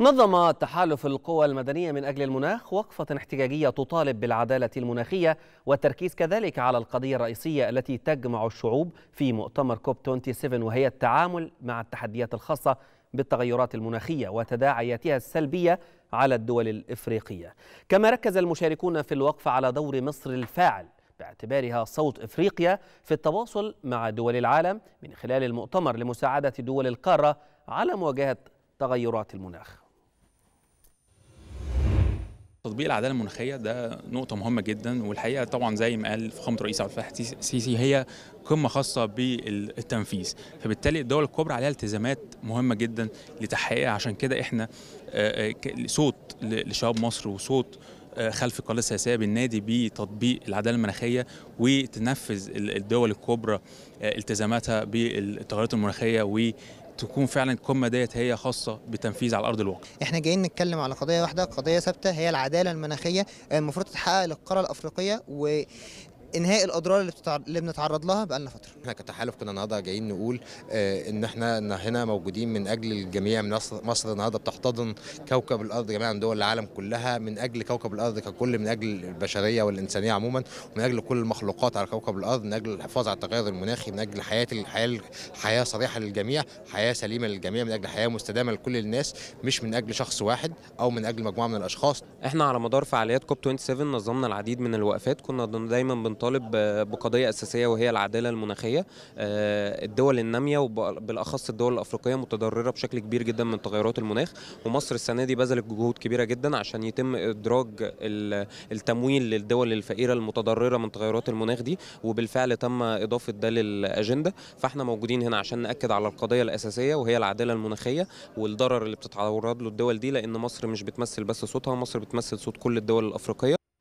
نظم تحالف القوى المدنية من أجل المناخ وقفة احتجاجية تطالب بالعدالة المناخية والتركيز كذلك على القضية الرئيسية التي تجمع الشعوب في مؤتمر كوب 27 وهي التعامل مع التحديات الخاصة بالتغيرات المناخية وتداعياتها السلبية على الدول الإفريقية كما ركز المشاركون في الوقفة على دور مصر الفاعل باعتبارها صوت افريقيا في التواصل مع دول العالم من خلال المؤتمر لمساعده دول القاره على مواجهه تغيرات المناخ تطبيق العداله المناخيه ده نقطه مهمه جدا والحقيقه طبعا زي ما قال فخامه الرئيس عبد الفتاح السيسي هي قمه خاصه بالتنفيذ فبالتالي الدول الكبرى عليها التزامات مهمه جدا لتحقيقها عشان كده احنا آه، آه، صوت لشباب مصر وصوت آه، خلف القناه السياسيه بالنادي بتطبيق العداله المناخيه وتنفذ الدول الكبرى التزاماتها بالتغيرات المناخيه و تكون فعلا القمه ديت هي خاصه بتنفيذ على ارض الواقع. احنا جايين نتكلم على قضيه واحده، قضيه ثابته هي العداله المناخيه المفروض تتحقق للقاره الافريقيه و انهاء الاضرار اللي, بتتع... اللي بنتعرض لها بقالنا فتره. احنا كتحالف كنا النهارده جايين نقول آه، ان احنا هنا موجودين من اجل الجميع من مصر, النهارده بتحتضن كوكب الارض جميعا دول العالم كلها من اجل كوكب الارض ككل من اجل البشريه والانسانيه عموما ومن اجل كل المخلوقات على كوكب الارض من اجل الحفاظ على التغير المناخي من اجل حياه الحياه حياه صريحه للجميع، حياه سليمه للجميع، من اجل حياه مستدامه لكل الناس مش من اجل شخص واحد او من اجل مجموعه من الاشخاص. احنا على مدار فعاليات كوب 27 نظمنا العديد من الوقفات كنا دايما بنطالب بقضيه اساسيه وهي العداله المناخيه آه، الدول الناميه وبالاخص الدول الافريقيه متضرره بشكل كبير جدا من تغيرات المناخ ومصر السنه دي بذلت جهود كبيره جدا عشان يتم ادراج التمويل للدول الفقيره المتضرره من تغيرات المناخ دي وبالفعل تم اضافه ده للاجنده فاحنا موجودين هنا عشان ناكد على القضيه الاساسيه وهي العداله المناخيه والضرر اللي بتتعرض له الدول دي لان مصر مش بتمثل بس صوتها مصر بتمثل صوت كل الدول الافريقيه